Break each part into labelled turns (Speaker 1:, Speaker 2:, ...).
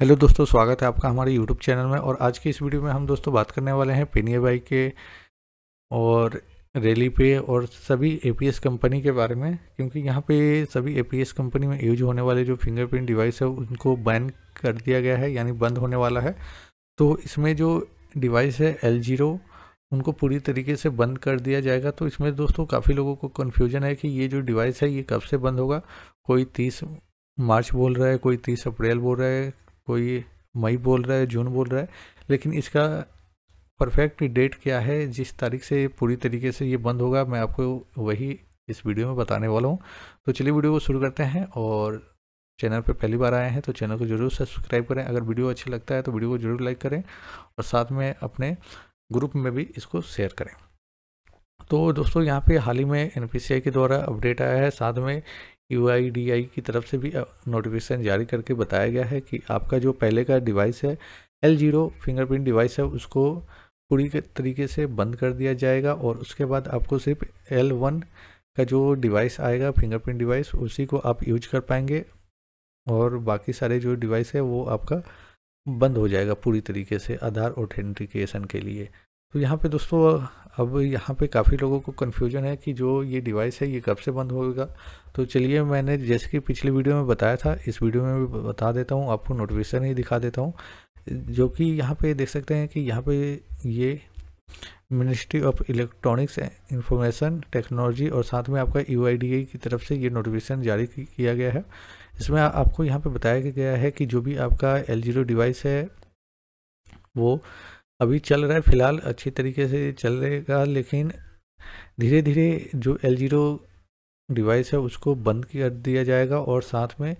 Speaker 1: hello दोस्तों स्वागत है आपका हमारे यूट्यूब चैनल में और आज की इस वीडियो में हम दोस्तों बात करने वाले हैं पेनिया बाई के और रैली पे और सभी एपीएस कंपनी के बारे में क्योंकि यहाँ पे सभी एपीएस कंपनी में यूज होने वाले जो फिंगरप्रिंट डिवाइस है उनको बैन कर दिया गया है यानी बंद होने वाला है तो इसमें जो डिवाइस है एल उनको पूरी तरीके से बंद कर दिया जाएगा तो इसमें दोस्तों काफ़ी लोगों को कन्फ्यूजन है कि ये जो डिवाइस है ये कब से बंद होगा कोई तीस मार्च बोल रहा है कोई तीस अप्रैल बोल रहा है कोई मई बोल रहा है जून बोल रहा है लेकिन इसका परफेक्ट डेट क्या है जिस तारीख से पूरी तरीके से ये बंद होगा मैं आपको वही इस वीडियो में बताने वाला हूँ तो चलिए वीडियो को शुरू करते हैं और चैनल पर पहली बार आए हैं तो चैनल को जरूर सब्सक्राइब करें अगर वीडियो अच्छा लगता है तो वीडियो को जरूर लाइक करें और साथ में अपने ग्रुप में भी इसको शेयर करें तो दोस्तों यहाँ पे हाल ही में एन के द्वारा अपडेट आया है साथ में यू की तरफ से भी नोटिफिकेशन जारी करके बताया गया है कि आपका जो पहले का डिवाइस है एल जीरो फिंगरप्रिंट डिवाइस है उसको पूरी तरीके से बंद कर दिया जाएगा और उसके बाद आपको सिर्फ एल वन का जो डिवाइस आएगा फिंगरप्रिंट डिवाइस उसी को आप यूज कर पाएंगे और बाकी सारे जो डिवाइस है वो आपका बंद हो जाएगा पूरी तरीके से आधार ऑथेंटिकेशन के लिए तो यहाँ पे दोस्तों अब यहाँ पे काफ़ी लोगों को कन्फ्यूजन है कि जो ये डिवाइस है ये कब से बंद होगा तो चलिए मैंने जैसे कि पिछले वीडियो में बताया था इस वीडियो में भी बता देता हूँ आपको नोटिफिकेशन ही दिखा देता हूँ जो कि यहाँ पे देख सकते हैं कि यहाँ पे ये ministry of electronics information technology और साथ में आपका यू e की तरफ से ये नोटिफिकेशन जारी किया गया है इसमें आपको यहाँ पर बताया गया है कि जो भी आपका एल डिवाइस है वो अभी चल रहा है फ़िलहाल अच्छी तरीके से चल रहेगा लेकिन धीरे धीरे जो एल जीरो डिवाइस है उसको बंद कर दिया जाएगा और साथ में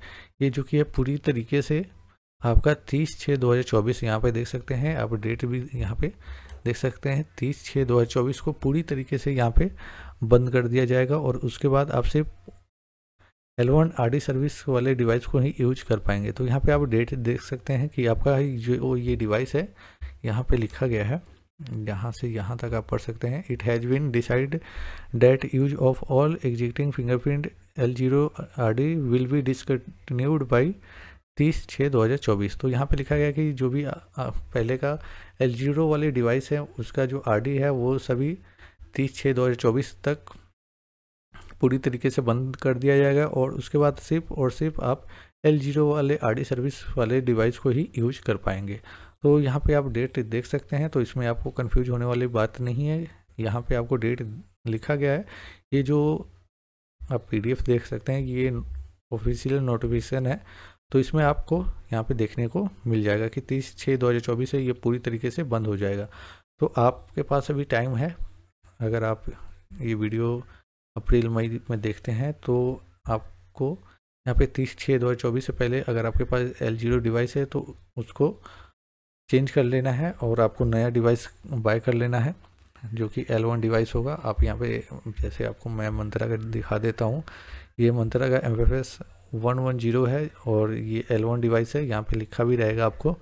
Speaker 1: ये जो कि है पूरी तरीके से आपका तीस छः दो हज़ार चौबीस यहाँ पर देख सकते हैं आप डेट भी यहाँ पे देख सकते हैं तीस छः दो हज़ार चौबीस को पूरी तरीके से यहाँ पे बंद कर दिया जाएगा और उसके बाद आप सिर्फ एल वन सर्विस वाले डिवाइस को ही यूज कर पाएंगे तो यहाँ पे आप डेट देख सकते हैं कि आपका जो ये डिवाइस है यहाँ पे लिखा गया है यहाँ से यहाँ तक आप पढ़ सकते हैं it has been decide that use of all existing fingerprint L zero R D will be discontinued by तीस छः दो हज़ार चौबीस तो यहाँ पे लिखा गया कि जो भी पहले का एल जीरो वाले डिवाइस है उसका जो आर डी है वो सभी तीस छः दो हज़ार चौबीस तक पूरी तरीके से बंद कर दिया जाएगा और उसके बाद सिर्फ और सिर्फ आप एल जीरो वाले आर सर्विस वाले डिवाइस को ही यूज कर पाएंगे तो यहाँ पे आप डेट देख सकते हैं तो इसमें आपको कंफ्यूज होने वाली बात नहीं है यहाँ पे आपको डेट लिखा गया है ये जो आप पीडीएफ देख सकते हैं ये ऑफिशियल नोटिफिकेशन है तो इसमें आपको यहाँ पे देखने को मिल जाएगा कि तीस छः दो हज़ार चौबीस से ये पूरी तरीके से बंद हो जाएगा तो आपके पास अभी टाइम है अगर आप ये वीडियो अप्रैल मई में देखते हैं तो आपको यहाँ पे तीस छः दो चौबीस से पहले अगर आपके पास एल जीरो डिवाइस है तो उसको चेंज कर लेना है और आपको नया डिवाइस बाय कर लेना है जो कि एल वन डिवाइस होगा आप यहाँ पे जैसे आपको मैं मंत्रा का दिखा देता हूँ ये मंत्रा का M F S one one zero है और ये एल वन डिवाइस है यहाँ पे लिखा भी रहेगा आपको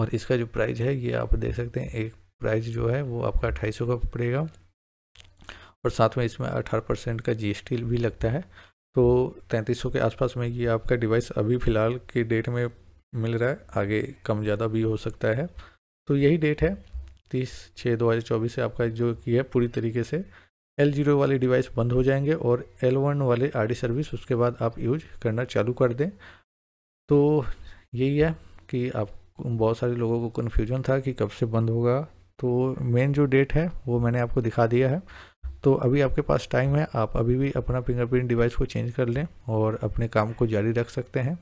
Speaker 1: और इसका जो प्राइस है ये आप देख सकते हैं एक प्राइस जो है वो आपका अट्ठाईस का पड़ेगा और साथ में इसमें अठारह परसेंट का जीएसटी भी लगता है तो तैंतीस के आसपास में ये आपका डिवाइस अभी फ़िलहाल की डेट में मिल रहा है आगे कम ज़्यादा भी हो सकता है तो यही डेट है तीस छः दो हज़ार चौबीस से आपका जो की है पूरी तरीके से एल जीरो वाले डिवाइस बंद हो जाएंगे और एल वन वाले आर डी सर्विस उसके बाद आप यूज करना चालू कर दें तो यही है कि आप बहुत सारे लोगों को कन्फ्यूजन था कि कब से बंद होगा तो मेन जो डेट है वो मैंने आपको दिखा दिया है तो अभी आपके पास टाइम है आप अभी भी अपना फिंगरप्रिंट डिवाइस को चेंज कर लें और अपने काम को जारी रख सकते हैं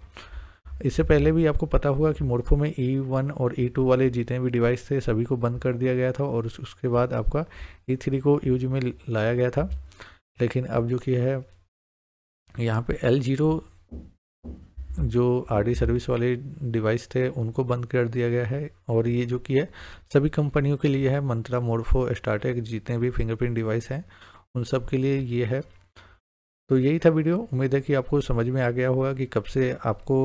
Speaker 1: इससे पहले भी आपको पता होगा कि मोर्फो में ई e वन और ई e टू वाले जितने भी डिवाइस थे सभी को बंद कर दिया गया था और उसके बाद आपका ई e थ्री को यूज में लाया गया था लेकिन अब जो कि है यहाँ पे एल जीरो जो आर सर्विस वाले डिवाइस थे उनको बंद कर दिया गया है और ये जो कि है सभी कंपनियों के लिए है मंत्रा मोडफो स्टार्टेक जितने भी फिंगरप्रिंट डिवाइस हैं उन सब के लिए ये है तो यही था वीडियो उम्मीद है कि आपको समझ में आ गया होगा कि कब से आपको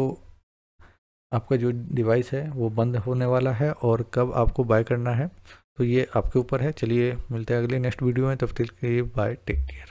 Speaker 1: आपका जो डिवाइस है वो बंद होने वाला है और कब आपको बाय करना है तो ये आपके ऊपर है चलिए मिलते हैं अगले नेक्स्ट वीडियो में तब तक के लिए बाय टेक केयर